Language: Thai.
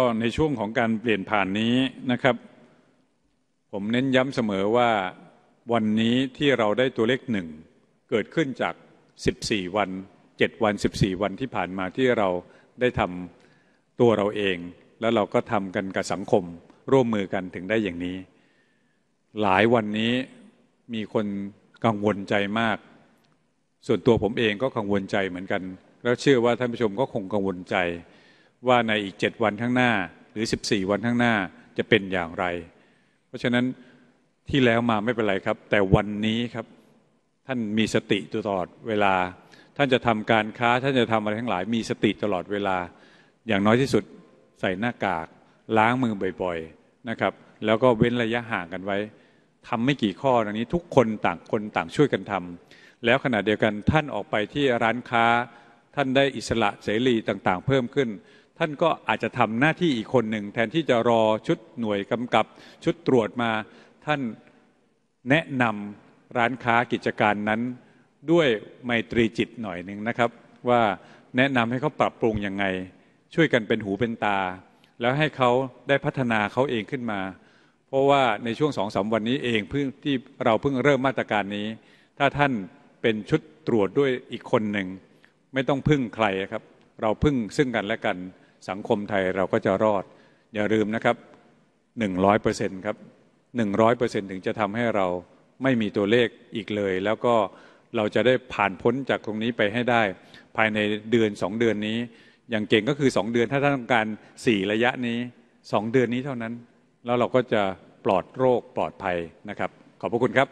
ก็ในช่วงของการเปลี่ยนผ่านนี้นะครับ ผมเน้นย้ำเสมอว่าวันนี้ที่เราได้ตัวเลขหนึ่ง เกิดขึ้นจาก 14 วัน 7 วัน 14 วันที่ผ่านมาที่เราได้ทำตัวเราเอง แล้วเราก็ทำกันกับสังคมร่วมมือกันถึงได้อย่างนี้ หลายวันนี้มีคนกังวลใจมาก ส่วนตัวผมเองก็กังวลใจเหมือนกัน แล้วเชื่อว่าท่านผู้ชมก็คงกังวลใจว่าในอีกเจ็ดวันข้างหน้าหรือ 14 วันข้างหน้าจะเป็นอย่างไร เพราะฉะนั้นที่แล้วมาไม่เป็นไรครับ แต่วันนี้ครับท่านมีสติตลอดเวลา ท่านจะทำการค้าท่านจะทำอะไรทั้งหลายมีสติตลอดเวลา อย่างน้อยที่สุดใส่หน้ากาก ล้างมือบ่อยๆนะครับแล้วก็เว้นระยะห่างกันไว้ ทำไม่กี่ข้อตังนี้ทุกคนต่างคนต่างช่วยกันทำ แล้วขณะเดียวกันท่านออกไปที่ร้านค้า ท่านได้อิสระเสรีต่าง ๆ เพิ่มขึ้นท่านก็อาจจะทำหน้าที่อีกคนหนึ่งแทนที่จะรอชุดหน่วยกำกับชุดตรวจมา ท่านแนะนำร้านค้ากิจการนั้นด้วยไมตรีจิตหน่อยหนึ่งนะครับ ว่าแนะนำให้เขาปรับปรุงยังไง ช่วยกันเป็นหูเป็นตา แล้วให้เขาได้พัฒนาเขาเองขึ้นมา เพราะว่าในช่วงสองสาวันนี้เองเพิ่งที่เราเพิ่งเริ่มมาตรการนี้ ถ้าท่านเป็นชุดตรวจด้วยอีกคนหนึ่ง ไม่ต้องพึ่งใครครับ เราพึ่งซึ่งกันและกันสังคมไทยเราก็จะรอดอย่าลืมนะครับหนึ่งร้อยเปอร์เซ็นครับหนึ่งร้อยเปอร์เซ็นถึงจะทำให้เราไม่มีตัวเลขอีกเลย แล้วก็เราจะได้ผ่านพ้นจากตรงนี้ไปให้ได้ภายในเดือนสองเดือนนี้ อย่างเก่งก็คือสองเดือนถ้าท่านต้องการสี่ระยะนี้สองเดือนนี้เท่านั้น แล้วเราก็จะปลอดโรคปลอดภัยนะครับ ขอบพระคุณครับ